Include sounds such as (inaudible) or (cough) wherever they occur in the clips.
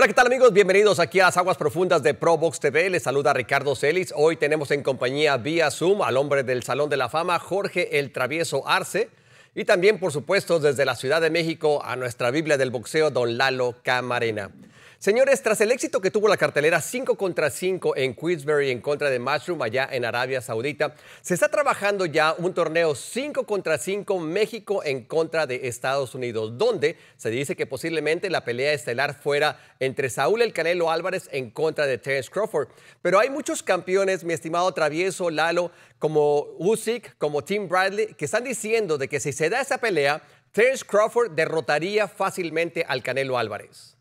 Hola, ¿qué tal amigos? Bienvenidos aquí a las aguas profundas de ProBox TV. Les saluda Ricardo Celis. Hoy tenemos en compañía vía Zoom al hombre del Salón de la Fama, Jorge el Travieso Arce. Y también, por supuesto, desde la Ciudad de México a nuestra Biblia del boxeo, don Lalo Camarena. Señores, tras el éxito que tuvo la cartelera 5 contra 5 en Queensbury en contra de Mushroom allá en Arabia Saudita, se está trabajando ya un torneo 5 contra 5 México en contra de Estados Unidos, donde se dice que posiblemente la pelea estelar fuera entre Saúl El Canelo Álvarez en contra de Terence Crawford. Pero hay muchos campeones, mi estimado Travieso, Lalo, como Usyk, como Tim Bradley, que están diciendo de que si se da esa pelea, Terence Crawford derrotaría fácilmente al Canelo Álvarez.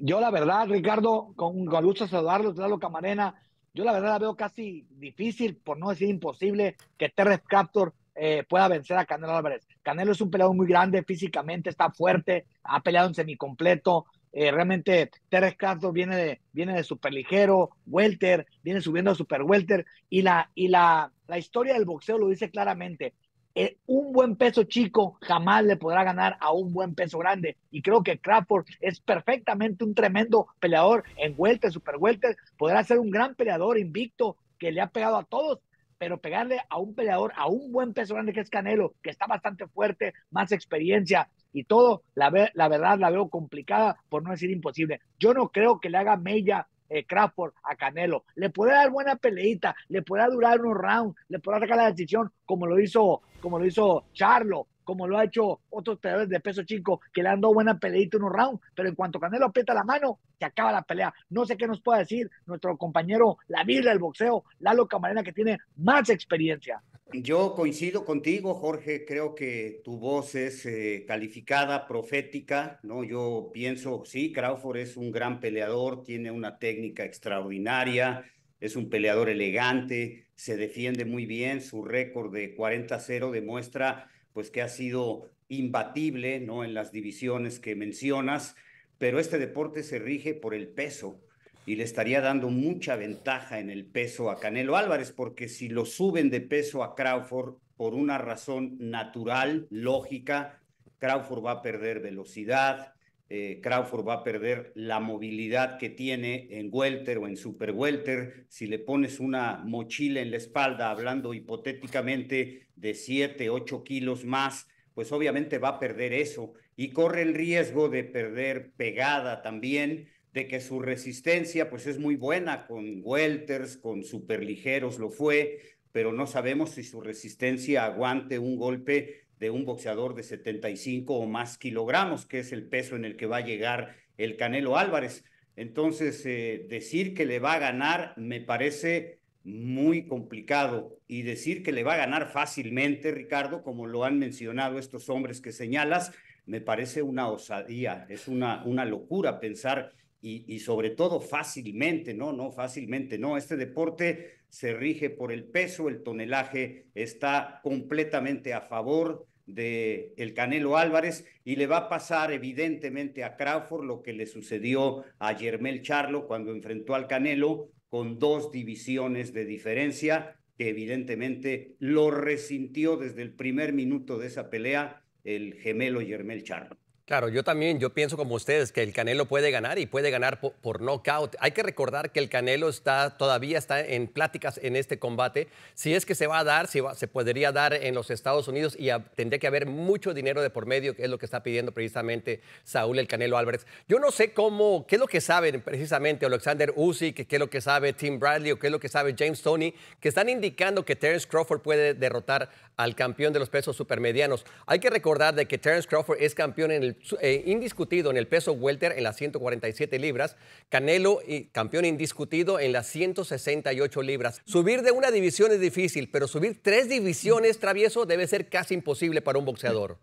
Yo la verdad, Ricardo, con, con gusto saludarlo, Lalo Camarena, yo la verdad la veo casi difícil, por no decir imposible, que Terrence Captor eh, pueda vencer a Canelo Álvarez. Canelo es un peleador muy grande físicamente, está fuerte, ha peleado en semicompleto. Eh, realmente Terrence Captor viene de, viene de ligero, welter, viene subiendo a super welter y, la, y la, la historia del boxeo lo dice claramente. Eh, un buen peso chico jamás le podrá ganar a un buen peso grande. Y creo que Crawford es perfectamente un tremendo peleador en welter, super welter. Podrá ser un gran peleador invicto que le ha pegado a todos, pero pegarle a un peleador, a un buen peso grande que es Canelo, que está bastante fuerte, más experiencia y todo, la, la verdad la veo complicada, por no decir imposible. Yo no creo que le haga mella eh, Crawford a Canelo. Le puede dar buena peleita, le puede durar unos rounds, le puede sacar la decisión como lo hizo, como lo hizo Charlo, como lo ha hecho otros peleadores de peso chico que le han dado buena peleita unos rounds, pero en cuanto Canelo aprieta la mano, se acaba la pelea. No sé qué nos puede decir nuestro compañero, la Biblia del boxeo, Lalo Camarena, que tiene más experiencia. Yo coincido contigo, Jorge, creo que tu voz es eh, calificada, profética, ¿no? Yo pienso, sí, Crawford es un gran peleador, tiene una técnica extraordinaria, es un peleador elegante, se defiende muy bien, su récord de 40-0 demuestra pues que ha sido imbatible, ¿no? En las divisiones que mencionas, pero este deporte se rige por el peso, y le estaría dando mucha ventaja en el peso a Canelo Álvarez, porque si lo suben de peso a Crawford por una razón natural, lógica, Crawford va a perder velocidad, eh, Crawford va a perder la movilidad que tiene en welter o en super welter. Si le pones una mochila en la espalda, hablando hipotéticamente de 7, 8 kilos más, pues obviamente va a perder eso y corre el riesgo de perder pegada también de que su resistencia pues es muy buena con welters, con superligeros lo fue, pero no sabemos si su resistencia aguante un golpe de un boxeador de 75 o más kilogramos, que es el peso en el que va a llegar el Canelo Álvarez. Entonces, eh, decir que le va a ganar me parece muy complicado y decir que le va a ganar fácilmente, Ricardo, como lo han mencionado estos hombres que señalas, me parece una osadía, es una, una locura pensar y, sobre todo fácilmente, no, no fácilmente, no. Este deporte se rige por el peso, el tonelaje, está completamente a favor de el Canelo Álvarez y le va a pasar evidentemente a Crawford lo que le sucedió a Yermel Charlo cuando enfrentó al Canelo con dos divisiones de diferencia que evidentemente lo resintió desde el primer minuto de esa pelea el gemelo Yermel Charlo. Claro, yo también, yo pienso como ustedes que el Canelo puede ganar y puede ganar por, knockout. Hay que recordar que el Canelo está, todavía está en pláticas en este combate. Si es que se va a dar, si se podría dar en los Estados Unidos y tendría que haber mucho dinero de por medio, que es lo que está pidiendo precisamente Saúl el Canelo Álvarez. Yo no sé cómo, qué es lo que saben precisamente Alexander Usyk, qué es lo que sabe Tim Bradley o qué es lo que sabe James Tony, que están indicando que Terence Crawford puede derrotar al campeón de los pesos supermedianos. Hay que recordar de que Terence Crawford es campeón en el eh, indiscutido en el peso welter en las 147 libras, Canelo y campeón indiscutido en las 168 libras. Subir de una división es difícil, pero subir tres divisiones, travieso, debe ser casi imposible para un boxeador.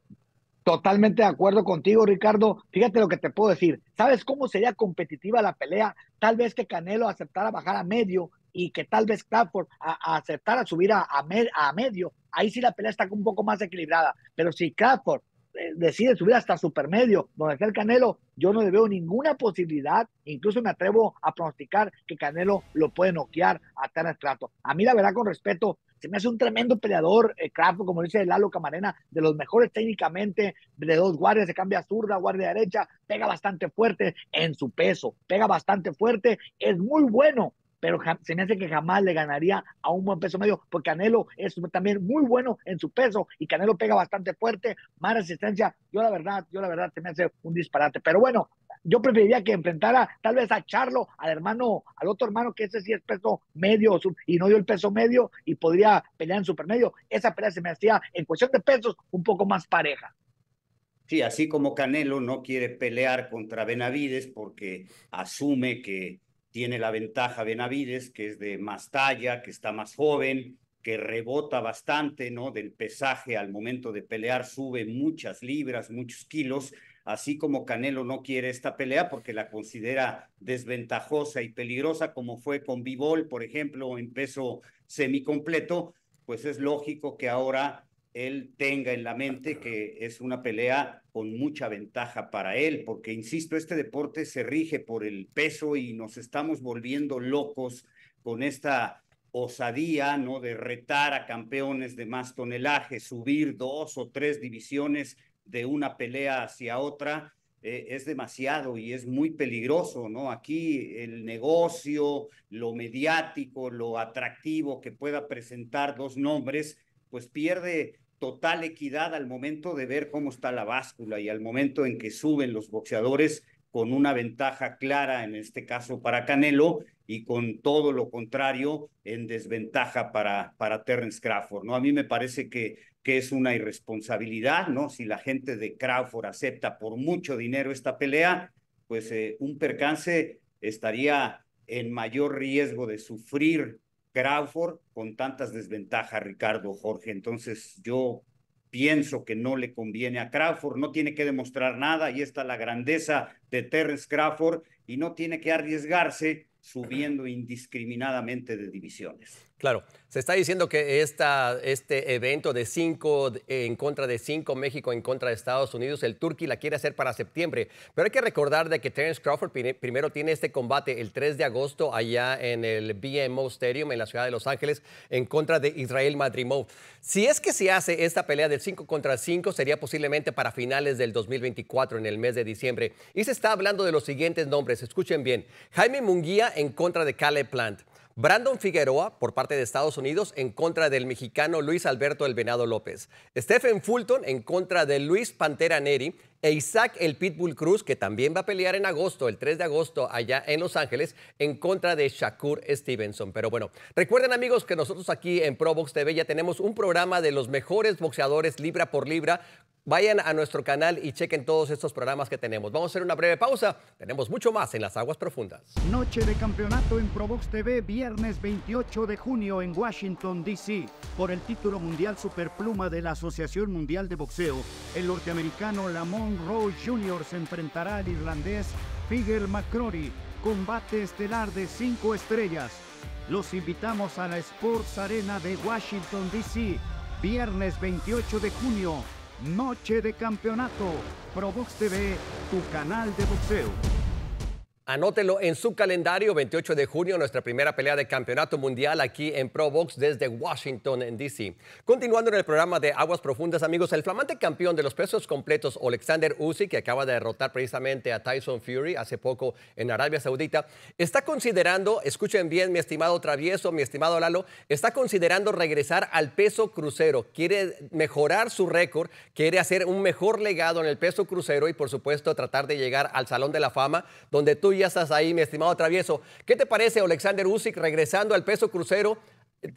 Totalmente de acuerdo contigo, Ricardo. Fíjate lo que te puedo decir. ¿Sabes cómo sería competitiva la pelea? Tal vez que Canelo aceptara bajar a medio y que tal vez Crawford aceptara subir a, a, medio. Ahí sí la pelea está un poco más equilibrada. Pero si Crawford eh, decide subir hasta supermedio, donde está el Canelo, yo no le veo ninguna posibilidad, incluso me atrevo a pronosticar que Canelo lo puede noquear a Terence estrato A mí la verdad con respeto, se me hace un tremendo peleador, eh, como dice Lalo Camarena, de los mejores técnicamente, de dos guardias, se cambia zurda, guardia derecha, pega bastante fuerte en su peso, pega bastante fuerte, es muy bueno pero se me hace que jamás le ganaría a un buen peso medio, porque Canelo es también muy bueno en su peso y Canelo pega bastante fuerte, más resistencia. Yo la verdad, yo la verdad se me hace un disparate, pero bueno, yo preferiría que enfrentara tal vez a Charlo, al hermano, al otro hermano que ese sí es peso medio y no dio el peso medio y podría pelear en supermedio. Esa pelea se me hacía en cuestión de pesos un poco más pareja. Sí, así como Canelo no quiere pelear contra Benavides porque asume que tiene la ventaja Benavides, que es de más talla, que está más joven, que rebota bastante, ¿no? Del pesaje al momento de pelear sube muchas libras, muchos kilos, así como Canelo no quiere esta pelea porque la considera desventajosa y peligrosa, como fue con Bivol, por ejemplo, en peso semicompleto, pues es lógico que ahora él tenga en la mente que es una pelea con mucha ventaja para él, porque, insisto, este deporte se rige por el peso y nos estamos volviendo locos con esta osadía, ¿no? De retar a campeones de más tonelaje, subir dos o tres divisiones de una pelea hacia otra, eh, es demasiado y es muy peligroso, ¿no? Aquí el negocio, lo mediático, lo atractivo que pueda presentar dos nombres, pues pierde total equidad al momento de ver cómo está la báscula y al momento en que suben los boxeadores con una ventaja clara, en este caso para Canelo, y con todo lo contrario en desventaja para, para Terence Crawford. ¿no? A mí me parece que, que es una irresponsabilidad, ¿no? Si la gente de Crawford acepta por mucho dinero esta pelea, pues eh, un percance estaría en mayor riesgo de sufrir Crawford con tantas desventajas, Ricardo Jorge. Entonces yo pienso que no le conviene a Crawford, no tiene que demostrar nada y está la grandeza de Terrence Crawford y no tiene que arriesgarse subiendo indiscriminadamente de divisiones. Claro, se está diciendo que esta, este evento de cinco en contra de cinco, México en contra de Estados Unidos, el Turkey la quiere hacer para septiembre. Pero hay que recordar de que Terence Crawford primero tiene este combate el 3 de agosto allá en el BMO Stadium en la ciudad de Los Ángeles en contra de Israel Madrimov. Si es que se hace esta pelea de 5 contra 5 sería posiblemente para finales del 2024, en el mes de diciembre. Y se está hablando de los siguientes nombres, escuchen bien. Jaime Munguía en contra de Caleb Plant. Brandon Figueroa por parte de Estados Unidos en contra del mexicano Luis Alberto Elvenado López. Stephen Fulton en contra de Luis Pantera Neri e Isaac el Pitbull Cruz, que también va a pelear en agosto, el 3 de agosto, allá en Los Ángeles, en contra de Shakur Stevenson. Pero bueno, recuerden amigos que nosotros aquí en ProBox TV ya tenemos un programa de los mejores boxeadores libra por libra. Vayan a nuestro canal y chequen todos estos programas que tenemos. Vamos a hacer una breve pausa. Tenemos mucho más en las aguas profundas. Noche de campeonato en ProBox TV, viernes 28 de junio en Washington, D.C. Por el título mundial superpluma de la Asociación Mundial de Boxeo, el norteamericano Lamont Rose Jr. se enfrentará al irlandés Figuer McCrory, combate estelar de 5 estrellas. Los invitamos a la Sports Arena de Washington, D.C., viernes 28 de junio, noche de campeonato. Probox TV, tu canal de boxeo. Anótelo en su calendario, 28 de junio, nuestra primera pelea de campeonato mundial aquí en ProBox desde Washington, en D.C. Continuando en el programa de Aguas Profundas, amigos, el flamante campeón de los pesos completos, Alexander Uzi, que acaba de derrotar precisamente a Tyson Fury hace poco en Arabia Saudita, está considerando, escuchen bien, mi estimado Travieso, mi estimado Lalo, está considerando regresar al peso crucero. Quiere mejorar su récord, quiere hacer un mejor legado en el peso crucero y, por supuesto, tratar de llegar al Salón de la Fama, donde tú ya estás ahí, mi estimado travieso. ¿Qué te parece Alexander Usyk regresando al peso crucero?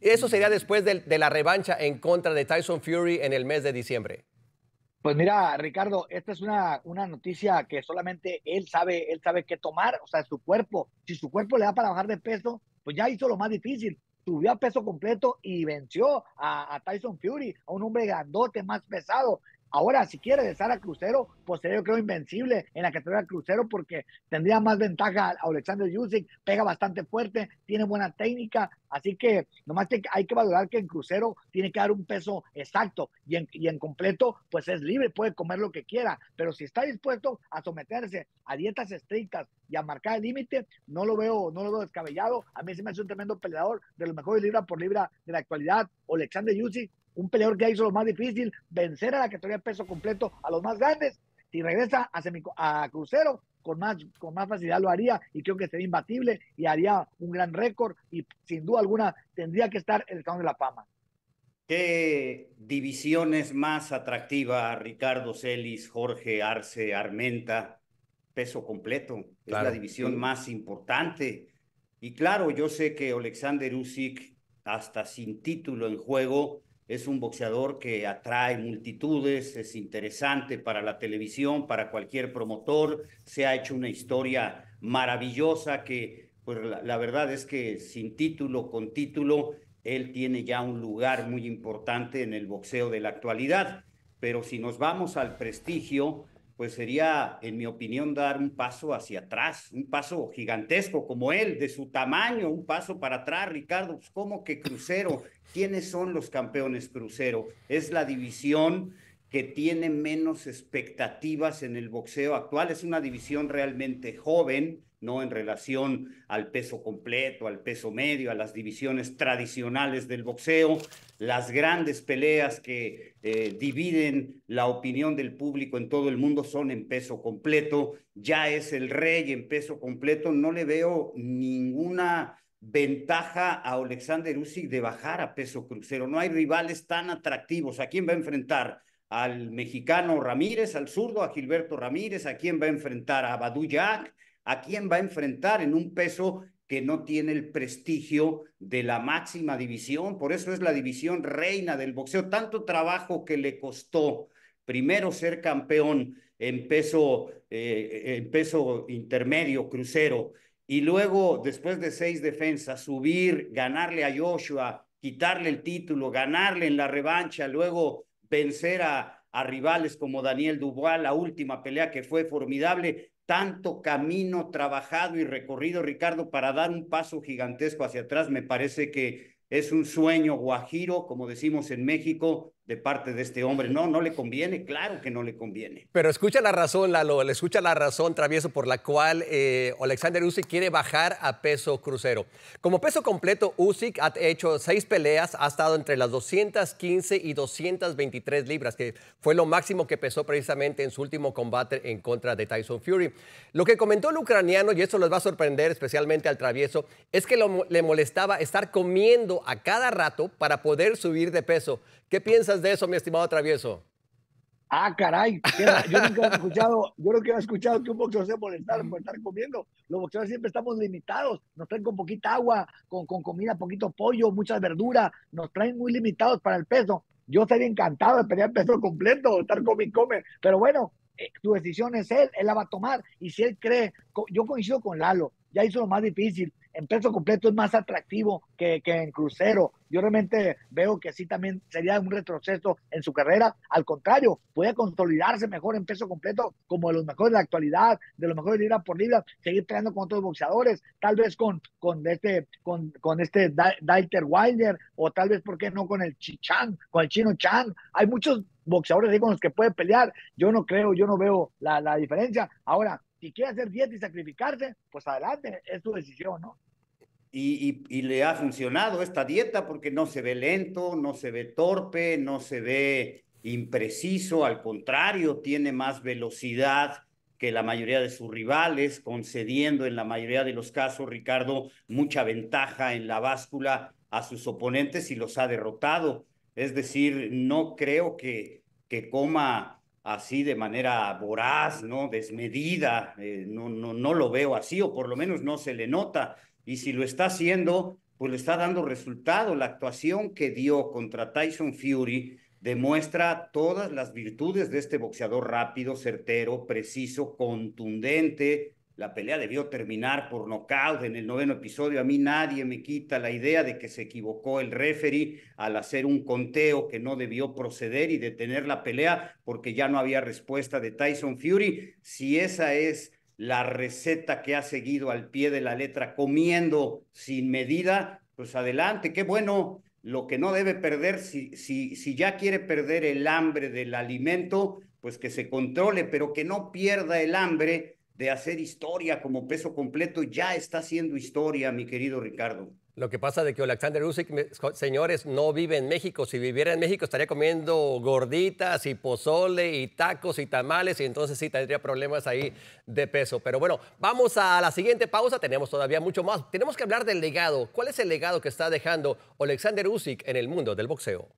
Eso sería después de, la revancha en contra de Tyson Fury en el mes de diciembre. Pues mira, Ricardo, esta es una, una, noticia que solamente él sabe, él sabe qué tomar, o sea, su cuerpo, si su cuerpo le da para bajar de peso, pues ya hizo lo más difícil, subió a peso completo y venció a, a Tyson Fury, a un hombre grandote, más pesado, Ahora, si quiere regresar a crucero, pues sería yo creo invencible en la categoría crucero porque tendría más ventaja a Alexander Yusik, pega bastante fuerte, tiene buena técnica, así que nomás hay que valorar que en crucero tiene que dar un peso exacto y en, y en completo pues es libre, puede comer lo que quiera, pero si está dispuesto a someterse a dietas estrictas y a marcar el límite, no lo veo, no lo veo descabellado, a mí se me hace un tremendo peleador de los mejores libra por libra de la actualidad, Alexander Yusik un peleador que hizo lo más difícil, vencer a la categoría peso completo a los más grandes. Si regresa a, a crucero, con más, con más facilidad lo haría y creo que sería imbatible y haría un gran récord y sin duda alguna tendría que estar el Salón de la Fama. ¿Qué división es más atractiva, Ricardo Celis, Jorge Arce, Armenta? Peso completo, es la división más importante. Y claro, yo sé que Alexander Usyk, hasta sin título en juego, es un boxeador que atrae multitudes, es interesante para la televisión, para cualquier promotor, se ha hecho una historia maravillosa que, pues la, la, verdad es que sin título, con título, él tiene ya un lugar muy importante en el boxeo de la actualidad. Pero si nos vamos al prestigio, pues sería, en mi opinión, dar un paso hacia atrás, un paso gigantesco como él, de su tamaño, un paso para atrás, Ricardo, pues como que crucero, ¿quiénes son los campeones crucero? Es la división que tiene menos expectativas en el boxeo actual. Es una división realmente joven, ¿no? En relación al peso completo, al peso medio, a las divisiones tradicionales del boxeo, las grandes peleas que eh, dividen la opinión del público en todo el mundo son en peso completo. Ya es el rey en peso completo. No le veo ninguna ventaja a Alexander Usyk de bajar a peso crucero. No hay rivales tan atractivos. ¿A quién va a enfrentar? al mexicano Ramírez, al zurdo, a Gilberto Ramírez, a quien va a enfrentar, a Badu a quién va a enfrentar en un peso que no tiene el prestigio de la máxima división, por eso es la división reina del boxeo, tanto trabajo que le costó primero ser campeón en peso, eh, en peso intermedio, crucero, y luego, después de seis defensas, subir, ganarle a Joshua, quitarle el título, ganarle en la revancha, luego vencer a, rivales como Daniel Dubois, la última pelea que fue formidable, tanto camino trabajado y recorrido, Ricardo, para dar un paso gigantesco hacia atrás, me parece que es un sueño guajiro, como decimos en México, de parte de este hombre. No, no le conviene, claro que no le conviene. Pero escucha la razón, Lalo, le escucha la razón, Travieso, por la cual eh, Alexander Usyk quiere bajar a peso crucero. Como peso completo, Usyk ha hecho seis peleas, ha estado entre las 215 y 223 libras, que fue lo máximo que pesó precisamente en su último combate en contra de Tyson Fury. Lo que comentó el ucraniano, y esto les va a sorprender especialmente al Travieso, es que le molestaba estar comiendo a cada rato para poder subir de peso. ¿Qué piensas de eso, mi estimado travieso? Ah, caray, yo nunca he escuchado, yo escuchado que un boxeador se molestara por estar comiendo. Los boxeadores siempre estamos limitados, nos traen con poquita agua, con, con comida, poquito pollo, muchas verduras, nos traen muy limitados para el peso. Yo estaría encantado de pelear peso completo, estar con y comer pero bueno, eh, tu decisión es él, él la va a tomar, y si él cree, yo coincido con Lalo, ya hizo lo más difícil, en peso completo es más atractivo que, que, en crucero. Yo realmente veo que así también sería un retroceso en su carrera. Al contrario, puede consolidarse mejor en peso completo como de los mejores de la actualidad, de los mejores libra por libra, seguir peleando con otros boxeadores, tal vez con, con este, con, este Dieter Wilder o tal vez, ¿por qué no con el chichan con el Chino Chan? Hay muchos boxeadores ahí con los que puede pelear. Yo no creo, yo no veo la, diferencia. Ahora, si quiere hacer dieta y sacrificarse, pues adelante, es su decisión, ¿no? Y, le ha funcionado esta dieta porque no se ve lento, no se ve torpe, no se ve impreciso, al contrario, tiene más velocidad que la mayoría de sus rivales, concediendo en la mayoría de los casos, Ricardo, mucha ventaja en la báscula a sus oponentes y los ha derrotado. Es decir, no creo que, que coma así de manera voraz, ¿no? Desmedida, eh, no, no, no lo veo así, o por lo menos no se le nota y si lo está haciendo, pues le está dando resultado. La actuación que dio contra Tyson Fury demuestra todas las virtudes de este boxeador rápido, certero, preciso, contundente. La pelea debió terminar por nocaut en el noveno episodio. A mí nadie me quita la idea de que se equivocó el referee al hacer un conteo que no debió proceder y detener la pelea porque ya no había respuesta de Tyson Fury. Si esa es la receta que ha seguido al pie de la letra, comiendo sin medida, pues adelante, qué bueno. Lo que no debe perder, si, si, ya quiere perder el hambre del alimento, pues que se controle, pero que no pierda el hambre de hacer historia como peso completo. Ya está haciendo historia, mi querido Ricardo. Lo que pasa es que Alexander Usyk, señores, no vive en México. Si viviera en México estaría comiendo gorditas y pozole y tacos y tamales y entonces sí tendría problemas ahí de peso. Pero bueno, vamos a la siguiente pausa. Tenemos todavía mucho más. Tenemos que hablar del legado. ¿Cuál es el legado que está dejando Alexander Usyk en el mundo del boxeo?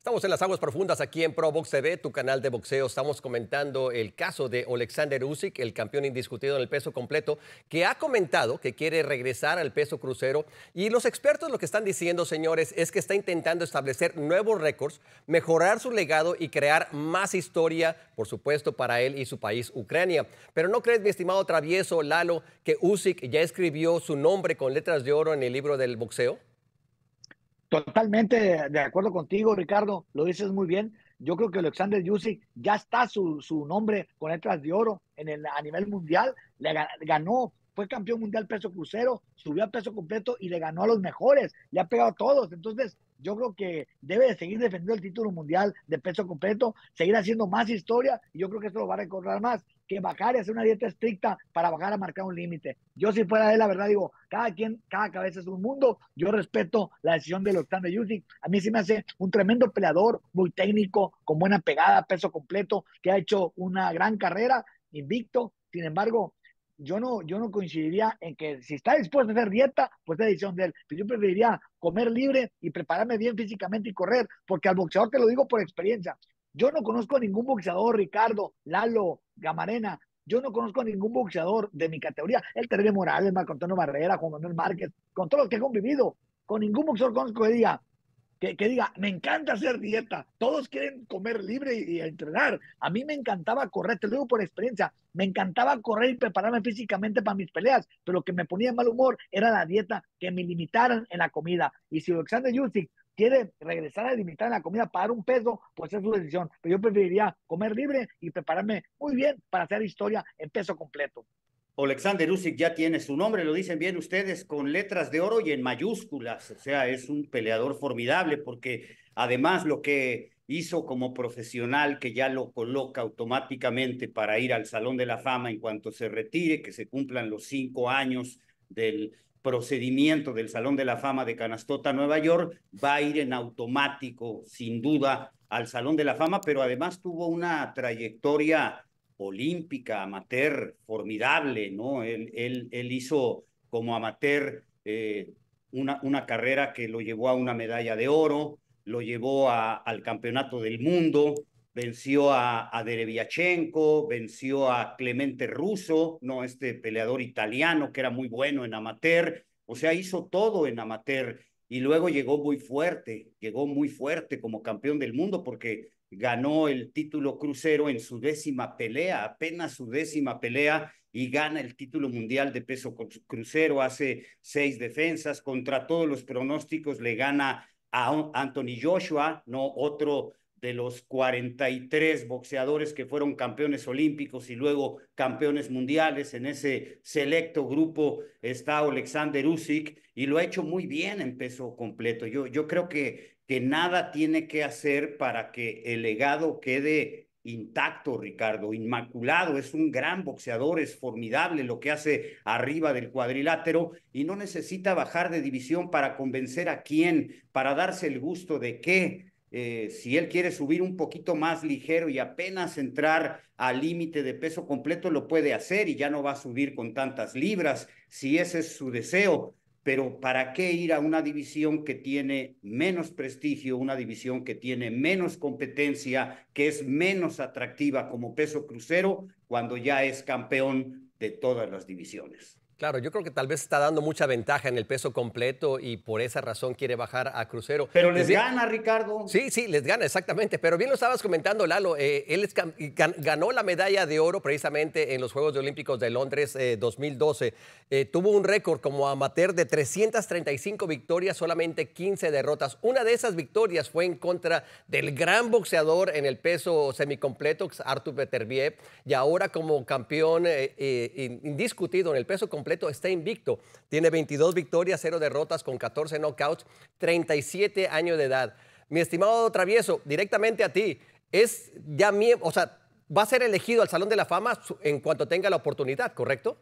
Estamos en las aguas profundas aquí en Pro TV, tu canal de boxeo. Estamos comentando el caso de Oleksandr Usyk, el campeón indiscutido en el peso completo, que ha comentado que quiere regresar al peso crucero. Y los expertos lo que están diciendo, señores, es que está intentando establecer nuevos récords, mejorar su legado y crear más historia, por supuesto, para él y su país, Ucrania. Pero no crees, mi estimado travieso Lalo, que Usyk ya escribió su nombre con letras de oro en el libro del boxeo? Totalmente de acuerdo contigo, Ricardo, lo dices muy bien. Yo creo que Alexander Yussi ya está su, su nombre con letras de oro en el, a nivel mundial. Le ganó, fue campeón mundial peso crucero, subió a peso completo y le ganó a los mejores. Le ha pegado a todos. Entonces, yo creo que debe de seguir defendiendo el título mundial de peso completo, seguir haciendo más historia y yo creo que esto lo va a recordar más que bajar y hacer una dieta estricta para bajar a marcar un límite. Yo si fuera él, la verdad digo, cada quien, cada cabeza es un mundo. Yo respeto la decisión de Alexander yusik. A mí sí me hace un tremendo peleador, muy técnico, con buena pegada, peso completo, que ha hecho una gran carrera, invicto. Sin embargo, yo no, yo no coincidiría en que si está dispuesto a hacer dieta, pues es decisión de él. Pues yo preferiría comer libre y prepararme bien físicamente y correr, porque al boxeador te lo digo por experiencia. Yo no conozco a ningún boxeador, Ricardo, Lalo, Gamarena. Yo no conozco a ningún boxeador de mi categoría. El Terrible Morales, Marco Antonio Barrera, Juan Manuel Márquez, con todos los que he convivido. Con ningún boxeador conozco que diga, que, diga, me encanta hacer dieta, todos quieren comer libre y, y, entrenar. A mí me encantaba correr, te lo digo por experiencia, me encantaba correr y prepararme físicamente para mis peleas, pero lo que me ponía en mal humor era la dieta, que me limitaran en la comida. Y si Alexander Yusik quiere regresar a limitar la comida, pagar un peso, pues es su decisión. Pero yo preferiría comer libre y prepararme muy bien para hacer historia en peso completo. Alexander Usyk ya tiene su nombre, lo dicen bien ustedes, con letras de oro y en mayúsculas. O sea, es un peleador formidable porque además lo que hizo como profesional, que ya lo coloca automáticamente para ir al Salón de la Fama en cuanto se retire, que se cumplan los cinco años del procedimiento del Salón de la Fama de Canastota, Nueva York, va a ir en automático, sin duda, al Salón de la Fama, pero además tuvo una trayectoria olímpica, amateur, formidable, ¿no? Él, él, hizo como amateur eh, una, una carrera que lo llevó a una medalla de oro, lo llevó a, al Campeonato del Mundo, venció a, a venció a Clemente Russo, no este peleador italiano que era muy bueno en amateur, o sea, hizo todo en amateur y luego llegó muy fuerte, llegó muy fuerte como campeón del mundo porque ganó el título crucero en su décima pelea, apenas su décima pelea y gana el título mundial de peso crucero, hace seis defensas, contra todos los pronósticos le gana a Anthony Joshua, no otro de los 43 boxeadores que fueron campeones olímpicos y luego campeones mundiales. En ese selecto grupo está Alexander Usyk y lo ha hecho muy bien en peso completo. Yo, yo creo que, que nada tiene que hacer para que el legado quede intacto, Ricardo, inmaculado, es un gran boxeador, es formidable lo que hace arriba del cuadrilátero y no necesita bajar de división para convencer a quién, para darse el gusto de qué. Eh, si él quiere subir un poquito más ligero y apenas entrar al límite de peso completo, lo puede hacer y ya no va a subir con tantas libras, si ese es su deseo. Pero ¿para qué ir a una división que tiene menos prestigio, una división que tiene menos competencia, que es menos atractiva como peso crucero, cuando ya es campeón de todas las divisiones? Claro, yo creo que tal vez está dando mucha ventaja en el peso completo y por esa razón quiere bajar a Crucero. Pero les, gana, Ricardo. Sí, sí, les gana, exactamente. Pero bien lo estabas comentando, Lalo. Eh, él ganó la medalla de oro precisamente en los Juegos Olímpicos de Londres 2012. Eh, eh, tuvo un récord como amateur de 335 victorias, solamente 15 derrotas. Una de esas victorias fue en contra del gran boxeador en el peso semicompleto, Artur Beterbiev, y ahora como campeón indiscutido en el peso completo está invicto. Tiene 22 victorias, 0 derrotas con 14 knockouts, 37 años de edad. Mi estimado Travieso, directamente a ti, es ya o sea, va a ser elegido al Salón de la Fama en cuanto tenga la oportunidad, ¿correcto?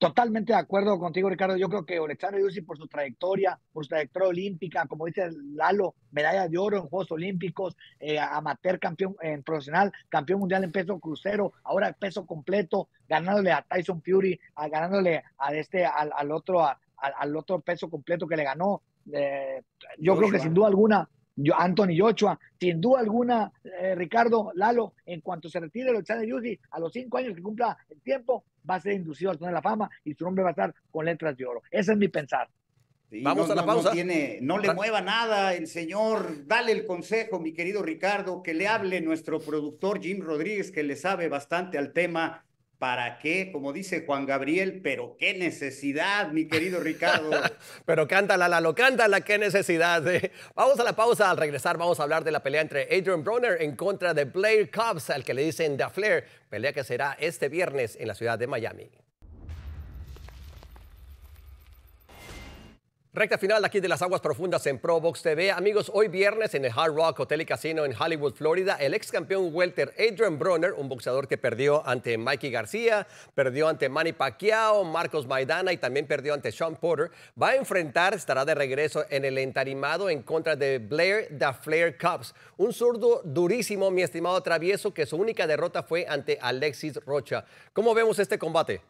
Totalmente de acuerdo contigo, Ricardo. Yo creo que Alexander Yusi, por su trayectoria, por su trayectoria olímpica, como dice Lalo, medalla de oro en Juegos Olímpicos, eh, amateur campeón eh, en profesional, campeón mundial en peso crucero, ahora peso completo, ganándole a Tyson Fury, a, ganándole a este, al, otro, al otro peso completo que le ganó. Eh, yo creo que sin duda alguna, Anthony Yochua, sin duda alguna, Ricardo, Lalo, en cuanto se retire el Yusi a los cinco años que cumpla el tiempo, va a ser inducido al tener la Fama y su nombre va a estar con letras de oro. Ese es mi pensar. Vamos a la pausa. no le ah. mueva nada el señor. Dale el consejo, mi querido Ricardo, que le hable nuestro productor Jim Rodríguez, que le sabe bastante al tema ¿Para qué? Como dice Juan Gabriel, pero qué necesidad, mi querido Ricardo. (laughs) pero cántala, Lalo, cántala, qué necesidad. ¿eh? Vamos a la pausa. Al regresar, vamos a hablar de la pelea entre Adrian Broner en contra de Blair Cobbs, al que le dicen Da Flair, pelea que será este viernes en la ciudad de Miami. Recta final aquí de las aguas profundas en ProBox TV. Amigos, hoy viernes en el Hard Rock Hotel y Casino en Hollywood, Florida, el ex campeón welter Adrian Bronner, un boxeador que perdió ante Mikey García, perdió ante Manny Pacquiao, Marcos Maidana y también perdió ante Sean Porter, va a enfrentar, estará de regreso en el entarimado en contra de Blair The Flair Cubs, un zurdo durísimo, mi estimado travieso, que su única derrota fue ante Alexis Rocha. ¿Cómo vemos este combate?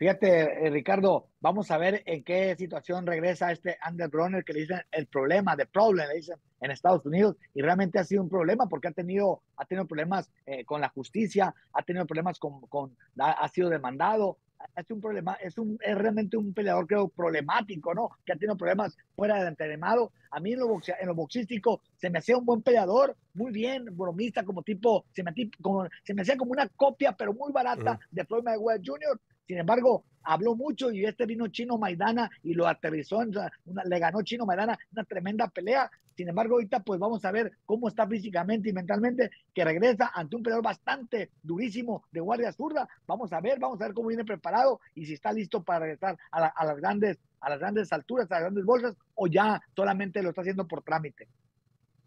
Fíjate, eh, Ricardo, vamos a ver en qué situación regresa este Ander Runner que le dicen el problema, the problem, le dicen en Estados Unidos, y realmente ha sido un problema porque ha tenido, ha tenido problemas eh, con la justicia, ha tenido problemas con, con ha, sido demandado, es un problema, es un, realmente un peleador creo problemático, ¿no? Que ha tenido problemas fuera del entrenado. A mí en lo, en lo boxístico se me hacía un buen peleador, muy bien, bromista como tipo, se me, se me hacía como una copia, pero muy barata de Floyd Mayweather Jr., sin embargo, habló mucho y este vino Chino Maidana y lo aterrizó, le ganó Chino Maidana una tremenda pelea. Sin embargo, ahorita pues vamos a ver cómo está físicamente y mentalmente, que regresa ante un peleador bastante durísimo de guardia zurda. Vamos a ver, vamos a ver cómo viene preparado y si está listo para regresar a las grandes a las grandes alturas, a las grandes bolsas, o ya solamente lo está haciendo por trámite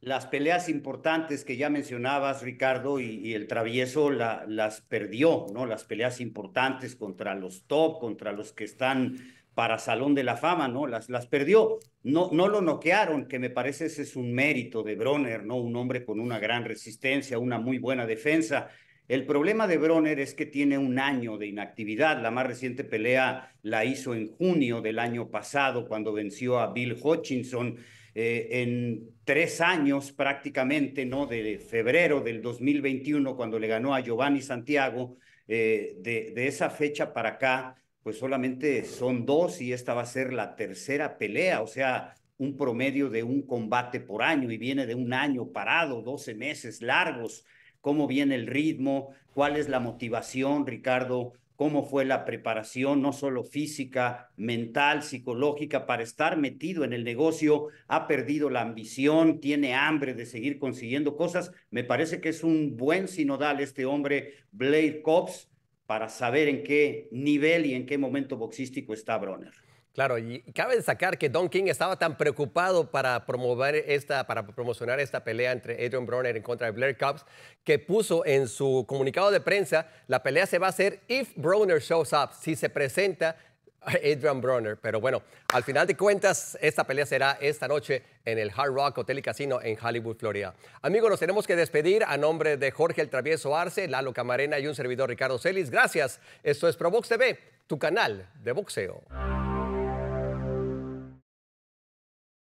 las peleas importantes que ya mencionabas, Ricardo, y, el travieso las perdió, ¿no? Las peleas importantes contra los top, contra los que están para Salón de la Fama, ¿no? Las, las perdió. No, no lo noquearon, que me parece ese es un mérito de Broner, ¿no? Un hombre con una gran resistencia, una muy buena defensa. El problema de Broner es que tiene un año de inactividad. La más reciente pelea la hizo en junio del año pasado, cuando venció a Bill Hutchinson eh, en tres años prácticamente, ¿no? De febrero del 2021, cuando le ganó a Giovanni Santiago, eh, de, de, esa fecha para acá, pues solamente son dos y esta va a ser la tercera pelea, o sea, un promedio de un combate por año y viene de un año parado, 12 meses largos. ¿Cómo viene el ritmo? ¿Cuál es la motivación, Ricardo? cómo fue la preparación, no solo física, mental, psicológica, para estar metido en el negocio, ha perdido la ambición, tiene hambre de seguir consiguiendo cosas. Me parece que es un buen sinodal este hombre, Blade Cox, para saber en qué nivel y en qué momento boxístico está Broner. Claro, y cabe destacar que Don King estaba tan preocupado para promover esta, para promocionar esta pelea entre Adrian Broner en contra de Blair Cubs, que puso en su comunicado de prensa, la pelea se va a hacer if Broner shows up, si se presenta Adrian Broner. Pero bueno, al final de cuentas, esta pelea será esta noche en el Hard Rock Hotel y Casino en Hollywood, Florida. Amigos, nos tenemos que despedir a nombre de Jorge el Travieso Arce, Lalo Camarena y un servidor Ricardo Celis. Gracias. Esto es ProBox TV, tu canal de boxeo.